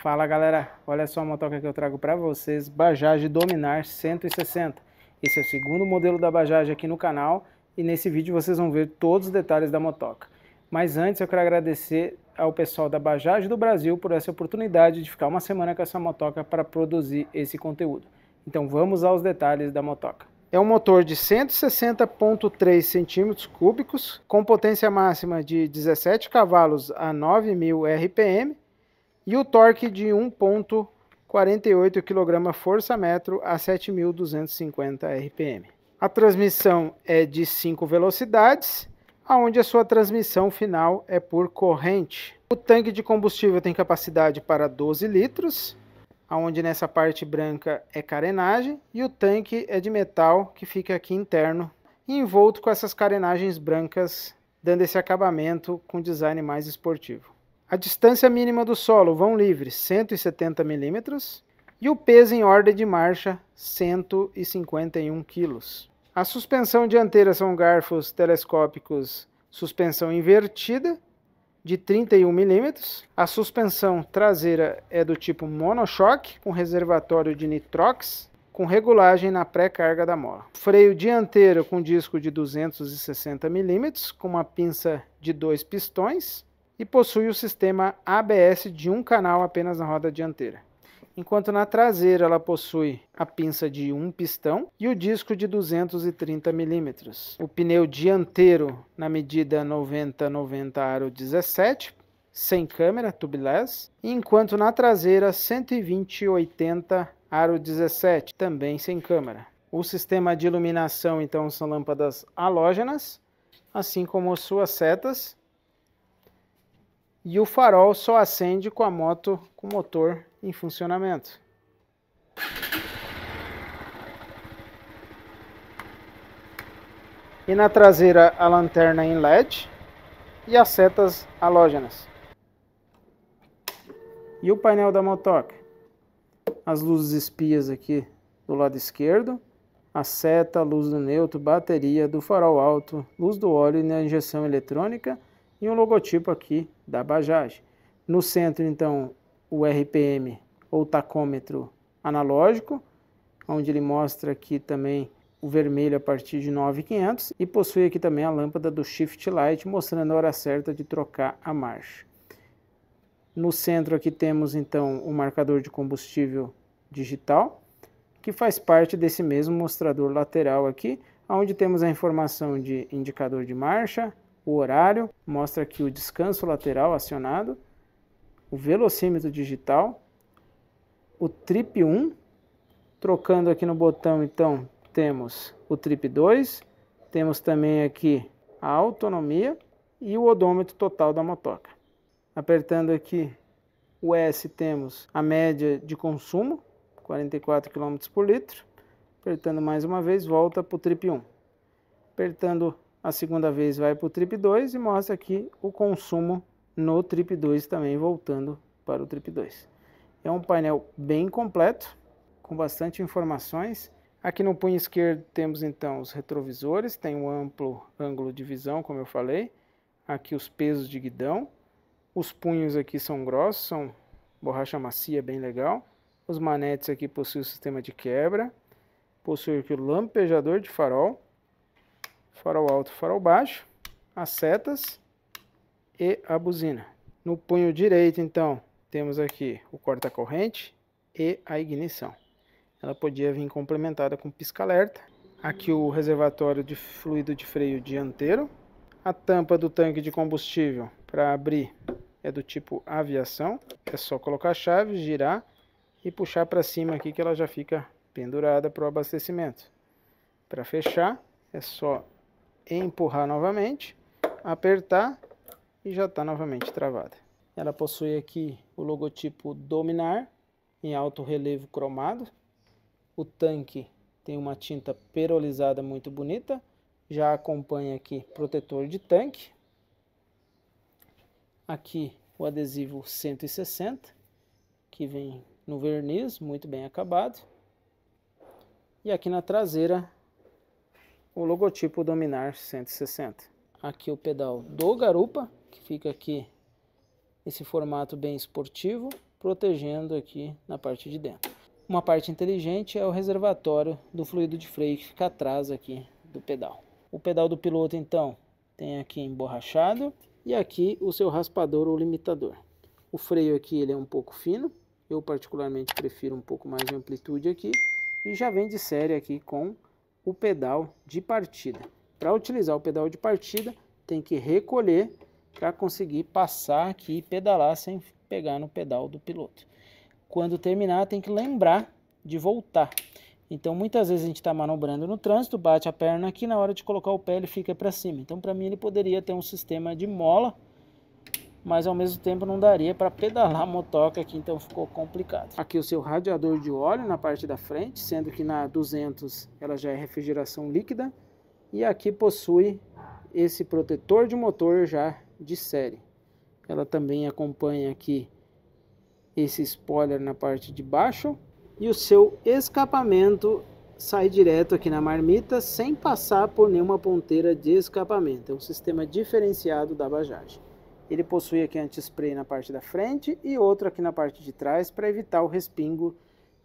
Fala galera, olha só a motoca que eu trago para vocês, Bajaj Dominar 160. Esse é o segundo modelo da Bajaj aqui no canal e nesse vídeo vocês vão ver todos os detalhes da motoca. Mas antes eu quero agradecer ao pessoal da Bajaj do Brasil por essa oportunidade de ficar uma semana com essa motoca para produzir esse conteúdo. Então vamos aos detalhes da motoca. É um motor de 160.3 centímetros cúbicos, com potência máxima de 17 cavalos a 9.000 RPM, e o torque de 1.48 kgfm a 7.250 rpm. A transmissão é de 5 velocidades, aonde a sua transmissão final é por corrente. O tanque de combustível tem capacidade para 12 litros, aonde nessa parte branca é carenagem, e o tanque é de metal que fica aqui interno, envolto com essas carenagens brancas, dando esse acabamento com design mais esportivo. A distância mínima do solo, vão livre, 170 milímetros. E o peso em ordem de marcha, 151 quilos. A suspensão dianteira são garfos telescópicos suspensão invertida de 31 mm. A suspensão traseira é do tipo monochoque com reservatório de nitrox com regulagem na pré-carga da mola. Freio dianteiro com disco de 260 mm com uma pinça de dois pistões e possui o sistema ABS de um canal apenas na roda dianteira. Enquanto na traseira ela possui a pinça de um pistão e o disco de 230 mm. O pneu dianteiro na medida 90-90 aro 17 sem câmera, tubeless, enquanto na traseira 120-80 aro 17, também sem câmera. O sistema de iluminação então são lâmpadas halógenas, assim como suas setas, e o farol só acende com a moto com o motor em funcionamento. E na traseira a lanterna em LED e as setas halógenas. E o painel da motoca. As luzes espias aqui do lado esquerdo, a seta, a luz do neutro, bateria, do farol alto, luz do óleo e na né, injeção eletrônica e um logotipo aqui da Bajaj. No centro, então, o RPM ou tacômetro analógico, onde ele mostra aqui também o vermelho a partir de 9.500 e possui aqui também a lâmpada do Shift Light, mostrando a hora certa de trocar a marcha. No centro aqui temos então o marcador de combustível digital, que faz parte desse mesmo mostrador lateral aqui, onde temos a informação de indicador de marcha, o horário mostra aqui o descanso lateral acionado, o velocímetro digital, o trip 1, trocando aqui no botão então temos o trip 2, temos também aqui a autonomia e o odômetro total da motoca. Apertando aqui o S temos a média de consumo, 44 km por litro. Apertando mais uma vez, volta para o trip 1. Apertando a segunda vez vai para o TRIP2 e mostra aqui o consumo no TRIP2 também, voltando para o TRIP2. É um painel bem completo, com bastante informações. Aqui no punho esquerdo temos então os retrovisores, tem um amplo ângulo de visão, como eu falei. Aqui os pesos de guidão. Os punhos aqui são grossos, são borracha macia, bem legal. Os manetes aqui possuem o sistema de quebra. Possui aqui o lampejador de farol farol alto, farol baixo, as setas e a buzina. No punho direito, então, temos aqui o corta-corrente e a ignição. Ela podia vir complementada com pisca-alerta. Aqui o reservatório de fluido de freio dianteiro. A tampa do tanque de combustível para abrir é do tipo aviação. É só colocar a chave, girar e puxar para cima aqui que ela já fica pendurada para o abastecimento. Para fechar, é só empurrar novamente, apertar e já está novamente travada. Ela possui aqui o logotipo Dominar em alto relevo cromado. O tanque tem uma tinta perolizada muito bonita. Já acompanha aqui protetor de tanque. Aqui o adesivo 160, que vem no verniz, muito bem acabado. E aqui na traseira o logotipo Dominar 160. Aqui o pedal do garupa, que fica aqui esse formato bem esportivo, protegendo aqui na parte de dentro. Uma parte inteligente é o reservatório do fluido de freio que fica atrás aqui do pedal. O pedal do piloto então tem aqui emborrachado e aqui o seu raspador ou limitador. O freio aqui ele é um pouco fino, eu particularmente prefiro um pouco mais de amplitude aqui e já vem de série aqui com o pedal de partida. Para utilizar o pedal de partida, tem que recolher para conseguir passar aqui e pedalar sem pegar no pedal do piloto. Quando terminar, tem que lembrar de voltar. Então, muitas vezes a gente está manobrando no trânsito, bate a perna aqui, na hora de colocar o pé ele fica para cima. Então, para mim, ele poderia ter um sistema de mola, mas ao mesmo tempo não daria para pedalar a motoca aqui, então ficou complicado. Aqui o seu radiador de óleo na parte da frente, sendo que na 200 ela já é refrigeração líquida, e aqui possui esse protetor de motor já de série. Ela também acompanha aqui esse spoiler na parte de baixo e o seu escapamento sai direto aqui na marmita sem passar por nenhuma ponteira de escapamento. É um sistema diferenciado da Bajaj. Ele possui aqui anti-spray na parte da frente e outro aqui na parte de trás para evitar o respingo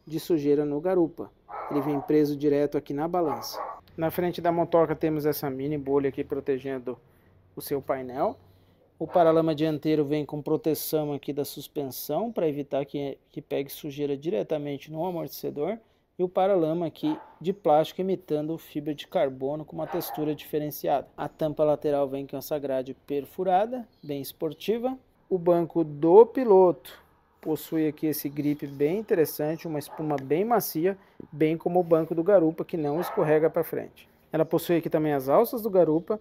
de sujeira no garupa. Ele vem preso direto aqui na balança. Na frente da motoca temos essa mini bolha aqui protegendo o seu painel. O paralama dianteiro vem com proteção aqui da suspensão para evitar que, que pegue sujeira diretamente no amortecedor e o paralama aqui de plástico imitando fibra de carbono com uma textura diferenciada. A tampa lateral vem com essa grade perfurada, bem esportiva. O banco do piloto possui aqui esse grip bem interessante, uma espuma bem macia, bem como o banco do garupa que não escorrega para frente. Ela possui aqui também as alças do garupa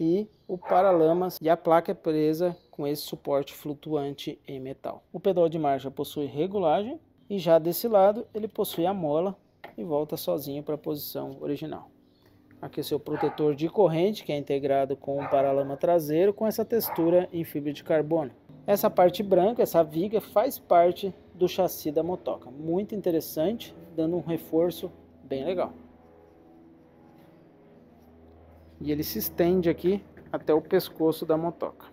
e o paralamas e a placa é presa com esse suporte flutuante em metal. O pedal de marcha possui regulagem e já desse lado, ele possui a mola e volta sozinho para a posição original. Aqui o seu protetor de corrente, que é integrado com o paralama traseiro, com essa textura em fibra de carbono. Essa parte branca, essa viga, faz parte do chassi da motoca. Muito interessante, dando um reforço bem legal. E ele se estende aqui até o pescoço da motoca.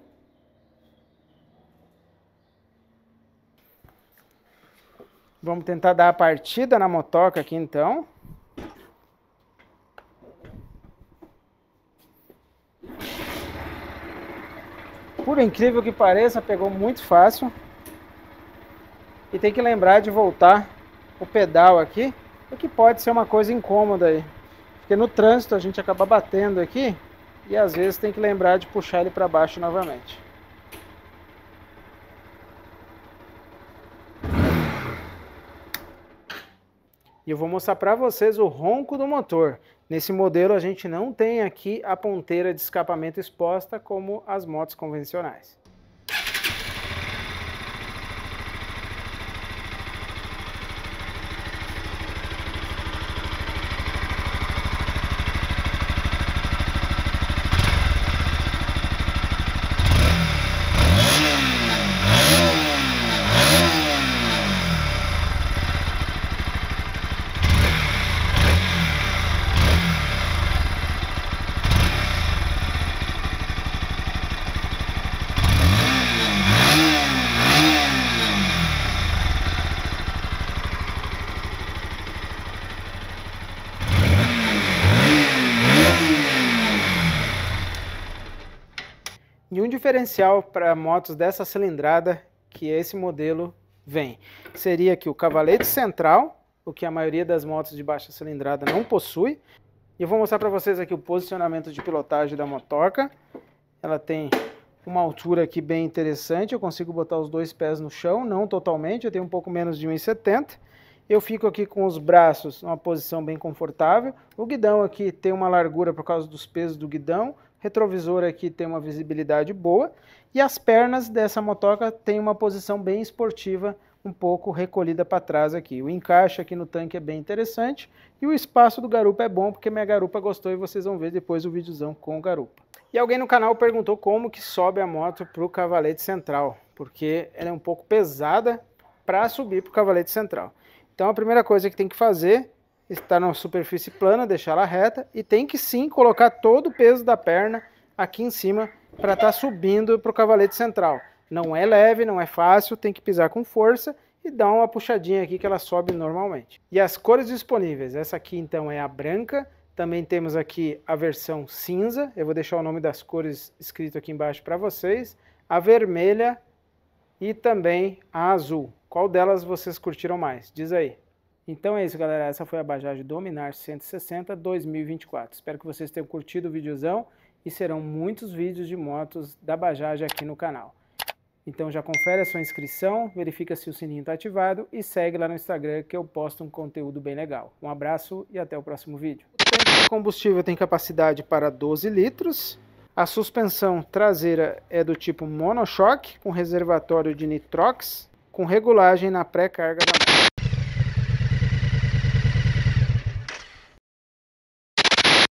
Vamos tentar dar a partida na motoca aqui então. Por incrível que pareça, pegou muito fácil. E tem que lembrar de voltar o pedal aqui, o que pode ser uma coisa incômoda aí. Porque no trânsito a gente acaba batendo aqui e às vezes tem que lembrar de puxar ele para baixo novamente. E eu vou mostrar para vocês o ronco do motor. Nesse modelo a gente não tem aqui a ponteira de escapamento exposta como as motos convencionais. E um diferencial para motos dessa cilindrada que esse modelo vem seria que o cavalete central, o que a maioria das motos de baixa cilindrada não possui. eu vou mostrar para vocês aqui o posicionamento de pilotagem da motoca. Ela tem uma altura aqui bem interessante, eu consigo botar os dois pés no chão, não totalmente, eu tenho um pouco menos de 1,70. Eu fico aqui com os braços numa posição bem confortável. O guidão aqui tem uma largura por causa dos pesos do guidão, retrovisor aqui tem uma visibilidade boa e as pernas dessa motoca tem uma posição bem esportiva, um pouco recolhida para trás aqui. O encaixe aqui no tanque é bem interessante e o espaço do garupa é bom porque minha garupa gostou e vocês vão ver depois o videozão com o garupa. E alguém no canal perguntou como que sobe a moto para o cavalete central, porque ela é um pouco pesada para subir para o cavalete central. Então a primeira coisa que tem que fazer estar numa superfície plana, deixar ela reta e tem que sim colocar todo o peso da perna aqui em cima para estar tá subindo para o cavalete central. Não é leve, não é fácil, tem que pisar com força e dar uma puxadinha aqui que ela sobe normalmente. E as cores disponíveis, essa aqui então é a branca, também temos aqui a versão cinza, eu vou deixar o nome das cores escrito aqui embaixo para vocês, a vermelha e também a azul. Qual delas vocês curtiram mais? Diz aí. Então é isso, galera. Essa foi a Bajaj Dominar 160 2024. Espero que vocês tenham curtido o videozão e serão muitos vídeos de motos da Bajaj aqui no canal. Então já confere a sua inscrição, verifica se o sininho está ativado e segue lá no Instagram que eu posto um conteúdo bem legal. Um abraço e até o próximo vídeo. O tanque de combustível tem capacidade para 12 litros. A suspensão traseira é do tipo monochoque com reservatório de nitrox com regulagem na pré-carga da moto.